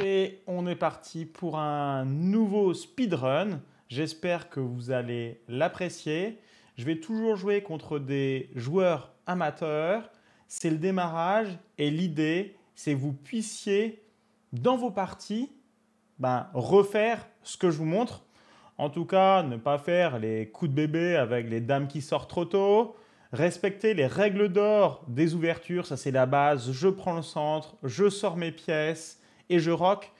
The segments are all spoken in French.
Et on est parti pour un nouveau speedrun. J'espère que vous allez l'apprécier. Je vais toujours jouer contre des joueurs amateurs. C'est le démarrage et l'idée, c'est que vous puissiez, dans vos parties, ben, refaire ce que je vous montre. En tout cas, ne pas faire les coups de bébé avec les dames qui sortent trop tôt. Respecter les règles d'or des ouvertures, ça c'est la base. Je prends le centre, je sors mes pièces et je rock.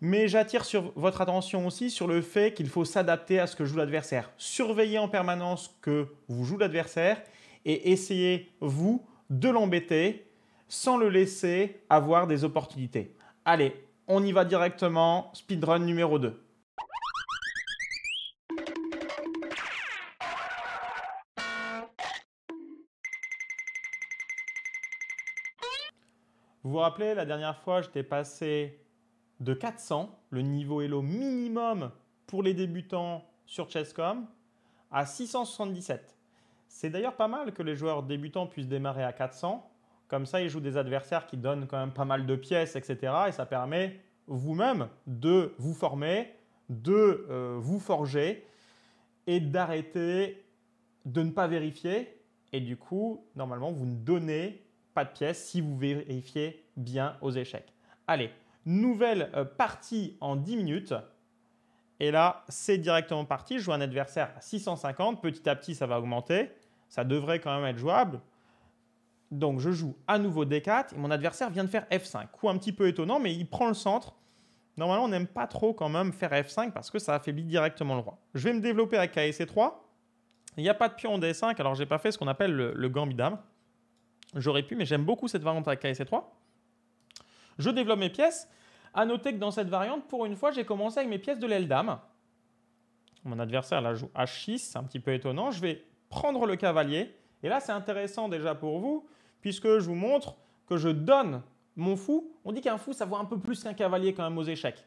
Mais j'attire sur votre attention aussi sur le fait qu'il faut s'adapter à ce que joue l'adversaire. Surveillez en permanence que vous joue l'adversaire et essayez, vous, de l'embêter sans le laisser avoir des opportunités. Allez, on y va directement, speedrun numéro 2. Vous vous rappelez, la dernière fois, j'étais passé de 400, le niveau Elo minimum pour les débutants sur Chesscom, à 677. C'est d'ailleurs pas mal que les joueurs débutants puissent démarrer à 400. Comme ça, ils jouent des adversaires qui donnent quand même pas mal de pièces, etc. Et ça permet vous-même de vous former, de euh, vous forger et d'arrêter de ne pas vérifier. Et du coup, normalement, vous ne donnez de pièce si vous vérifiez bien aux échecs. Allez, nouvelle euh, partie en 10 minutes. Et là, c'est directement parti. Je joue un adversaire à 650. Petit à petit, ça va augmenter. Ça devrait quand même être jouable. Donc, je joue à nouveau D4 et mon adversaire vient de faire F5. Coup un petit peu étonnant, mais il prend le centre. Normalement, on n'aime pas trop quand même faire F5 parce que ça affaiblit directement le roi. Je vais me développer avec c 3 Il n'y a pas de pion en D5, alors j'ai pas fait ce qu'on appelle le, le gambit dame. J'aurais pu, mais j'aime beaucoup cette variante avec KSC3. Je développe mes pièces. À noter que dans cette variante, pour une fois, j'ai commencé avec mes pièces de l'aile dame. Mon adversaire là joue H6, c'est un petit peu étonnant. Je vais prendre le cavalier. Et là, c'est intéressant déjà pour vous, puisque je vous montre que je donne mon fou. On dit qu'un fou, ça vaut un peu plus qu'un cavalier quand même aux échecs.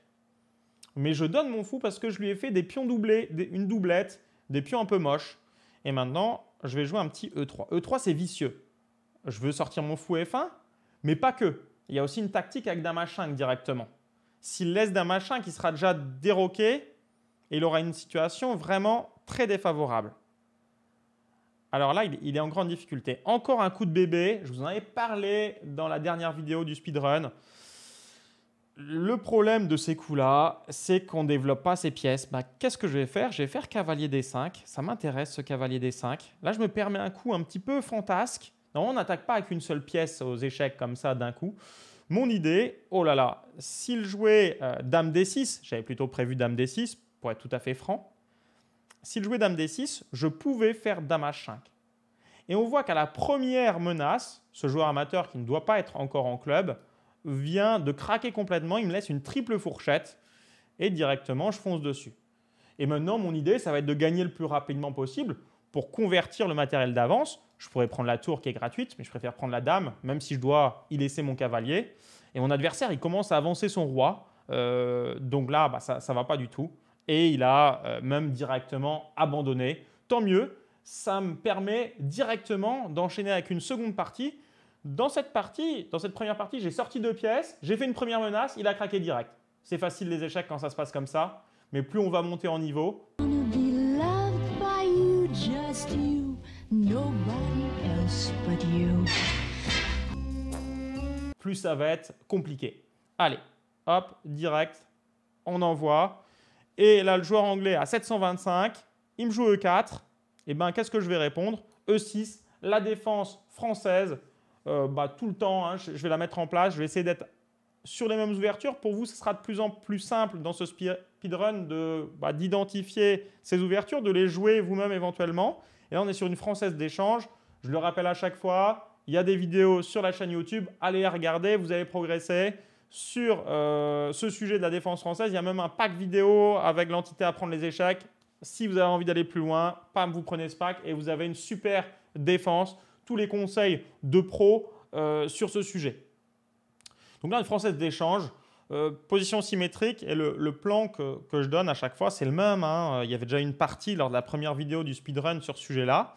Mais je donne mon fou parce que je lui ai fait des pions doublés, une doublette, des pions un peu moches. Et maintenant, je vais jouer un petit E3. E3, c'est vicieux je veux sortir mon fou F1, mais pas que. Il y a aussi une tactique avec Dama 5 directement. S'il laisse d'un 5, il sera déjà déroqué et il aura une situation vraiment très défavorable. Alors là, il est en grande difficulté. Encore un coup de bébé. Je vous en avais parlé dans la dernière vidéo du speedrun. Le problème de ces coups-là, c'est qu'on ne développe pas ces pièces. Bah, qu'est-ce que je vais faire Je vais faire cavalier D5. Ça m'intéresse ce cavalier D5. Là, je me permets un coup un petit peu fantasque. Non, on n'attaque pas avec une seule pièce aux échecs comme ça d'un coup. Mon idée, oh là là, s'il jouait euh, Dame D6, j'avais plutôt prévu Dame D6, pour être tout à fait franc, s'il jouait Dame D6, je pouvais faire Dame H5. Et on voit qu'à la première menace, ce joueur amateur qui ne doit pas être encore en club vient de craquer complètement, il me laisse une triple fourchette et directement je fonce dessus. Et maintenant, mon idée, ça va être de gagner le plus rapidement possible pour convertir le matériel d'avance. Je pourrais prendre la tour qui est gratuite, mais je préfère prendre la dame, même si je dois y laisser mon cavalier. Et mon adversaire, il commence à avancer son roi. Euh, donc là, bah, ça ne va pas du tout. Et il a euh, même directement abandonné. Tant mieux, ça me permet directement d'enchaîner avec une seconde partie. Dans cette partie, dans cette première partie, j'ai sorti deux pièces, j'ai fait une première menace, il a craqué direct. C'est facile les échecs quand ça se passe comme ça, mais plus on va monter en niveau. Plus ça va être compliqué. Allez, hop, direct, on envoie. Et là, le joueur anglais à 725, il me joue E4. Et eh ben, qu'est-ce que je vais répondre E6, la défense française, euh, bah, tout le temps, hein, je vais la mettre en place, je vais essayer d'être sur les mêmes ouvertures, pour vous, ce sera de plus en plus simple dans ce speedrun bah, d'identifier ces ouvertures, de les jouer vous-même éventuellement. Et là, on est sur une française d'échange. Je le rappelle à chaque fois, il y a des vidéos sur la chaîne YouTube. Allez les regarder, vous allez progresser sur euh, ce sujet de la défense française. Il y a même un pack vidéo avec l'entité à prendre les échecs. Si vous avez envie d'aller plus loin, vous prenez ce pack et vous avez une super défense. Tous les conseils de pro euh, sur ce sujet. Donc là, une française d'échange, euh, position symétrique, et le, plan que, je donne à chaque fois, c'est le même. Hein. Il y avait déjà une partie lors de la première vidéo du speedrun sur ce sujet-là.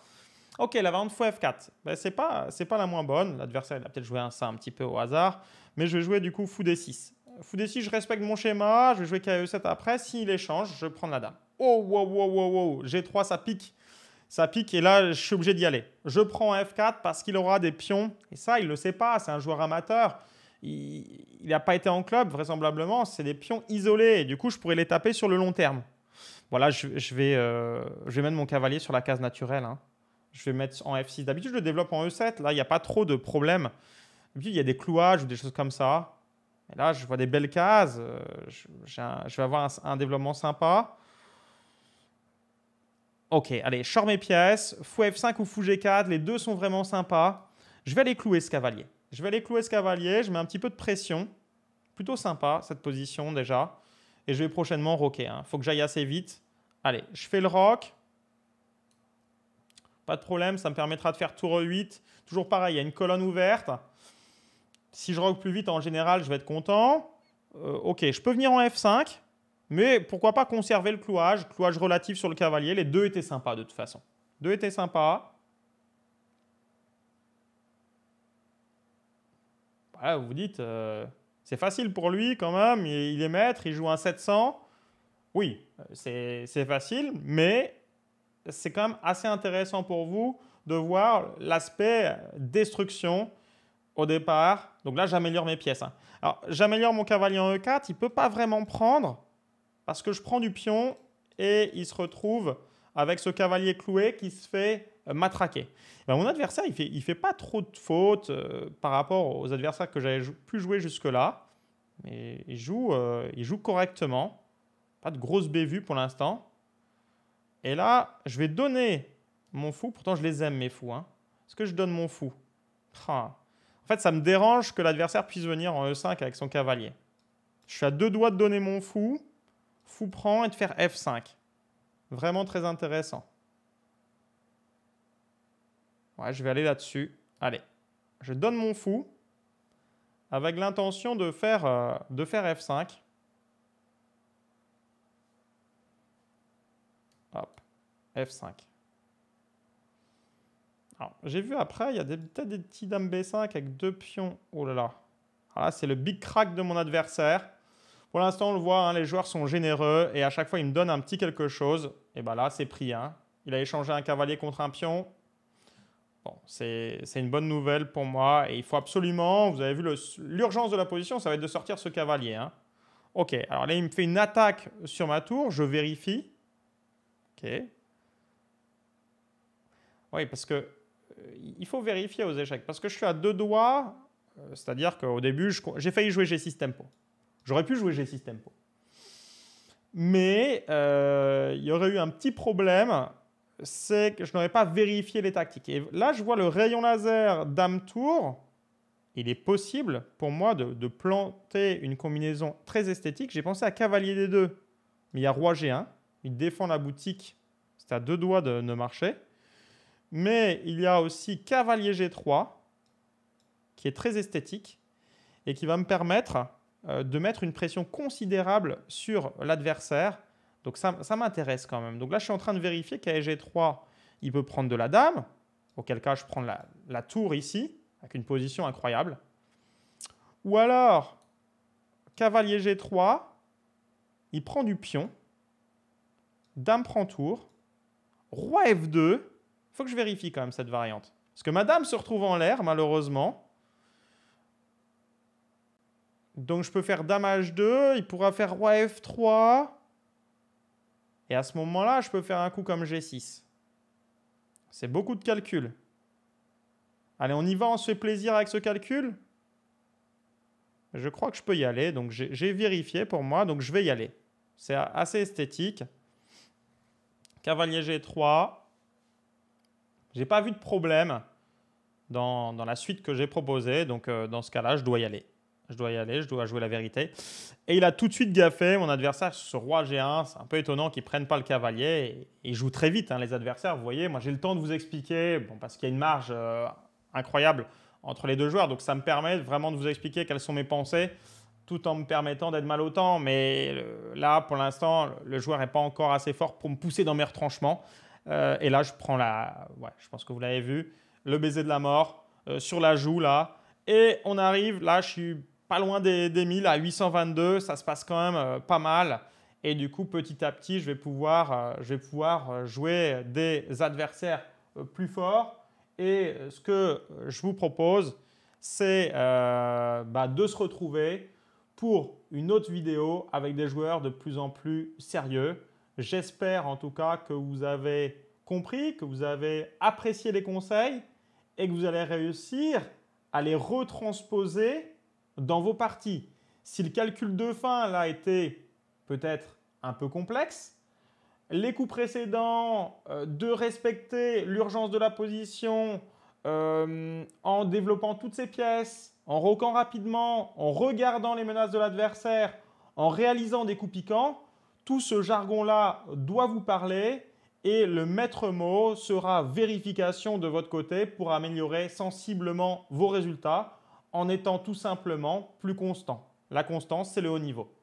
Ok, la variante F4, ben, c'est pas, pas la moins bonne. L'adversaire, il a peut-être joué un, ça un petit peu au hasard. Mais je vais jouer du coup fou D6. Fou D6, je respecte mon schéma. Je vais jouer KE7 après. S'il échange, je prends la dame. Oh, wow, wow, wow, G3, ça pique. Ça pique et là, je suis obligé d'y aller. Je prends F4 parce qu'il aura des pions. Et ça, il ne le sait pas. C'est un joueur amateur il n'a pas été en club, vraisemblablement. C'est des pions isolés. du coup, je pourrais les taper sur le long terme. Voilà, je, euh, vais, mettre mon cavalier sur la case naturelle. Hein. Je vais mettre en F6. D'habitude, je le développe en E7. Là, il n'y a pas trop de problèmes. il y a des clouages ou des choses comme ça. Et là, je vois des belles cases. Euh, je, vais avoir un, développement sympa. Ok, allez, je sors mes pièces. Fou F5 ou fou G4, les deux sont vraiment sympas. Je vais aller clouer ce cavalier. Je vais aller clouer ce cavalier, je mets un petit peu de pression. Plutôt sympa cette position déjà. Et je vais prochainement roquer. Il hein. faut que j'aille assez vite. Allez, je fais le rock. Pas de problème, ça me permettra de faire tour 8. Toujours pareil, il y a une colonne ouverte. Si je rock plus vite, en général, je vais être content. Euh, ok, je peux venir en F5. Mais pourquoi pas conserver le clouage, clouage relatif sur le cavalier. Les deux étaient sympas de toute façon. Deux étaient sympas. Ah, vous vous dites, euh, c'est facile pour lui quand même, il, est maître, il joue un 700. Oui, c'est facile, mais c'est quand même assez intéressant pour vous de voir l'aspect destruction au départ. Donc là, j'améliore mes pièces. Hein. Alors, j'améliore mon cavalier en E4. Il ne peut pas vraiment prendre parce que je prends du pion et il se retrouve avec ce cavalier cloué qui se fait euh, matraquer. Ben, mon adversaire, il ne fait, il fait pas trop de fautes euh, par rapport aux adversaires que j'avais pu jouer jusque-là. Mais il joue, euh, il joue correctement. Pas de grosse bévues pour l'instant. Et là, je vais donner mon fou. Pourtant, je les aime, mes fous. Hein. Est-ce que je donne mon fou ah. En fait, ça me dérange que l'adversaire puisse venir en E5 avec son cavalier. Je suis à deux doigts de donner mon fou. Fou prend et de faire F5. Vraiment très intéressant. Ouais, je vais aller là-dessus. Allez, je donne mon fou avec l'intention de faire, euh, de faire F5. Hop, F5. j'ai vu après, il y a peut-être des petits dames B5 avec deux pions. Oh là ah là, c'est le big crack de mon adversaire. Pour l'instant, on le voit, hein, les joueurs sont généreux et à chaque fois, ils me donnent un petit quelque chose. Et bien là, c'est pris. Hein. Il a échangé un cavalier contre un pion. Bon, c'est une bonne nouvelle pour moi. Et il faut absolument, vous avez vu l'urgence de la position, ça va être de sortir ce cavalier. Hein. Ok, alors là, il me fait une attaque sur ma tour. Je vérifie. Ok. Oui, parce que euh, il faut vérifier aux échecs. Parce que je suis à deux doigts, euh, c'est-à-dire qu'au début, j'ai failli jouer G6 tempo. J'aurais pu jouer G6 tempo. Mais euh, il y aurait eu un petit problème, c'est que je n'aurais pas vérifié les tactiques. Et là, je vois le rayon laser dame tour. Il est possible pour moi de, planter une combinaison très esthétique. J'ai pensé à cavalier d deux, mais il y a roi G1. Il défend la boutique. C'est à deux doigts de ne marcher. Mais il y a aussi cavalier G3 qui est très esthétique et qui va me permettre euh, de mettre une pression considérable sur l'adversaire. Donc ça, m'intéresse quand même. Donc là, je suis en train de vérifier qu'à g 3 il peut prendre de la dame, auquel cas je prends la, tour ici, avec une position incroyable. Ou alors, cavalier G3, il prend du pion, dame prend tour, roi F2, faut que je vérifie quand même cette variante. Parce que ma dame se retrouve en l'air, malheureusement, donc je peux faire damage 2 il pourra faire Roi F3. Et à ce moment-là, je peux faire un coup comme G6. C'est beaucoup de calcul. Allez, on y va, on se fait plaisir avec ce calcul. Je crois que je peux y aller, donc j'ai vérifié pour moi, donc je vais y aller. C'est assez esthétique. Cavalier G3. J'ai pas vu de problème dans, la suite que j'ai proposée, donc euh, dans ce cas-là, je dois y aller je dois y aller, je dois jouer la vérité. Et il a tout de suite gaffé mon adversaire, ce roi G1. C'est un peu étonnant qu'il ne prennent pas le cavalier. Il joue très vite, hein, les adversaires. Vous voyez, moi j'ai le temps de vous expliquer, bon, parce qu'il y a une marge euh, incroyable entre les deux joueurs. Donc ça me permet vraiment de vous expliquer quelles sont mes pensées, tout en me permettant d'être mal au temps. Mais euh, là, pour l'instant, le joueur n'est pas encore assez fort pour me pousser dans mes retranchements. Euh, et là, je prends la. Ouais, je pense que vous l'avez vu. Le baiser de la mort sur la joue, là. Et on arrive, là, je suis pas loin des, 1000 à 822, ça se passe quand même euh, pas mal. Et du coup, petit à petit, je vais pouvoir, euh, je vais pouvoir euh, jouer des adversaires plus forts. Et ce que je vous propose, c'est bah, de se retrouver pour une autre vidéo avec des joueurs de plus en plus sérieux. J'espère en tout cas que vous avez compris, que vous avez apprécié les conseils et que vous allez réussir à les retransposer dans vos parties. Si le calcul de fin a été peut-être un peu complexe, les coups précédents euh, de respecter l'urgence de la position euh, en développant toutes ces pièces, en roquant rapidement, en regardant les menaces de l'adversaire, en réalisant des coups piquants, tout ce jargon-là doit vous parler et le maître mot sera vérification de votre côté pour améliorer sensiblement vos résultats en étant tout simplement plus constant. La constance, c'est le haut niveau.